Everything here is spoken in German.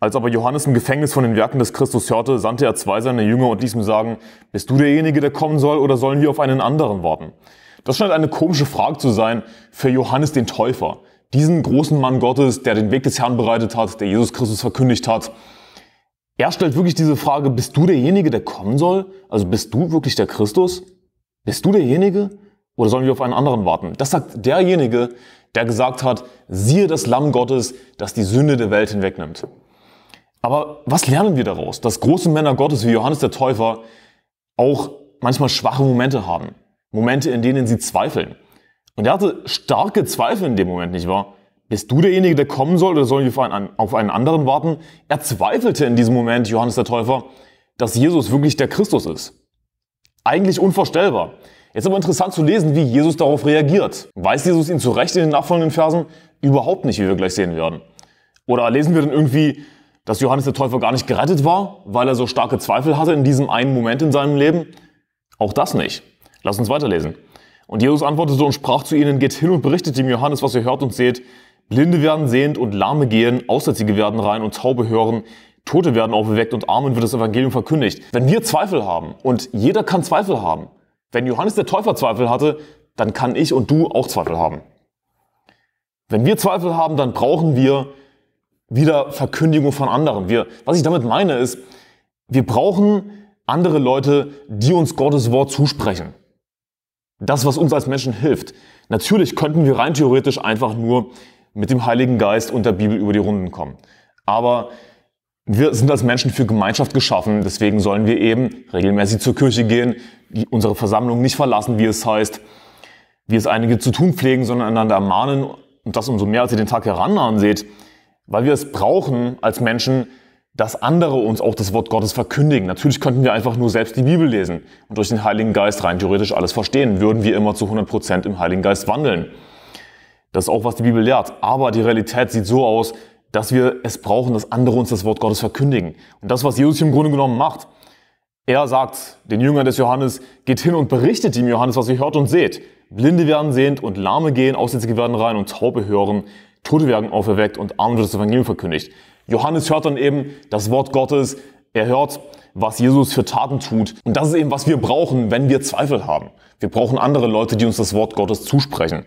Als aber Johannes im Gefängnis von den Werken des Christus hörte, sandte er zwei seiner Jünger und ließ ihm sagen, bist du derjenige, der kommen soll, oder sollen wir auf einen anderen warten? Das scheint eine komische Frage zu sein für Johannes den Täufer, diesen großen Mann Gottes, der den Weg des Herrn bereitet hat, der Jesus Christus verkündigt hat. Er stellt wirklich diese Frage, bist du derjenige, der kommen soll? Also bist du wirklich der Christus? Bist du derjenige? Oder sollen wir auf einen anderen warten? Das sagt derjenige, der gesagt hat, siehe das Lamm Gottes, das die Sünde der Welt hinwegnimmt. Aber was lernen wir daraus? Dass große Männer Gottes wie Johannes der Täufer auch manchmal schwache Momente haben. Momente, in denen sie zweifeln. Und er hatte starke Zweifel in dem Moment, nicht wahr? Bist du derjenige, der kommen soll oder sollen wir auf einen, anderen warten? Er zweifelte in diesem Moment, Johannes der Täufer, dass Jesus wirklich der Christus ist. Eigentlich unvorstellbar. Jetzt aber interessant zu lesen, wie Jesus darauf reagiert. Weiß Jesus ihn zu Recht in den nachfolgenden Versen? Überhaupt nicht, wie wir gleich sehen werden. Oder lesen wir dann irgendwie, dass Johannes der Täufer gar nicht gerettet war, weil er so starke Zweifel hatte in diesem einen Moment in seinem Leben? Auch das nicht. Lass uns weiterlesen. Und Jesus antwortete und sprach zu ihnen, geht hin und berichtet dem Johannes, was ihr hört und seht. Blinde werden sehend und Lahme gehen, Aussätzige werden rein und Taube hören. Tote werden aufgeweckt und Armen wird das Evangelium verkündigt. Wenn wir Zweifel haben, und jeder kann Zweifel haben, wenn Johannes der Täufer Zweifel hatte, dann kann ich und du auch Zweifel haben. Wenn wir Zweifel haben, dann brauchen wir wieder Verkündigung von anderen. Wir, was ich damit meine ist, wir brauchen andere Leute, die uns Gottes Wort zusprechen. Das, was uns als Menschen hilft. Natürlich könnten wir rein theoretisch einfach nur mit dem Heiligen Geist und der Bibel über die Runden kommen. Aber wir sind als Menschen für Gemeinschaft geschaffen, deswegen sollen wir eben regelmäßig zur Kirche gehen, unsere Versammlung nicht verlassen, wie es heißt, wie es einige zu tun pflegen, sondern einander ermahnen und das umso mehr, als ihr den Tag herannahen seht. Weil wir es brauchen als Menschen, dass andere uns auch das Wort Gottes verkündigen. Natürlich könnten wir einfach nur selbst die Bibel lesen und durch den Heiligen Geist rein theoretisch alles verstehen, würden wir immer zu 100% Prozent im Heiligen Geist wandeln. Das ist auch, was die Bibel lehrt. Aber die Realität sieht so aus, dass wir es brauchen, dass andere uns das Wort Gottes verkündigen. Und das, was Jesus hier im Grunde genommen macht, er sagt den Jüngern des Johannes, geht hin und berichtet dem Johannes, was ihr hört und seht. Blinde werden sehend und Lahme gehen, Aussätzige werden rein und Taube hören Tote werden auferweckt und Armen wird das Evangelium verkündigt. Johannes hört dann eben das Wort Gottes, er hört, was Jesus für Taten tut. Und das ist eben, was wir brauchen, wenn wir Zweifel haben. Wir brauchen andere Leute, die uns das Wort Gottes zusprechen.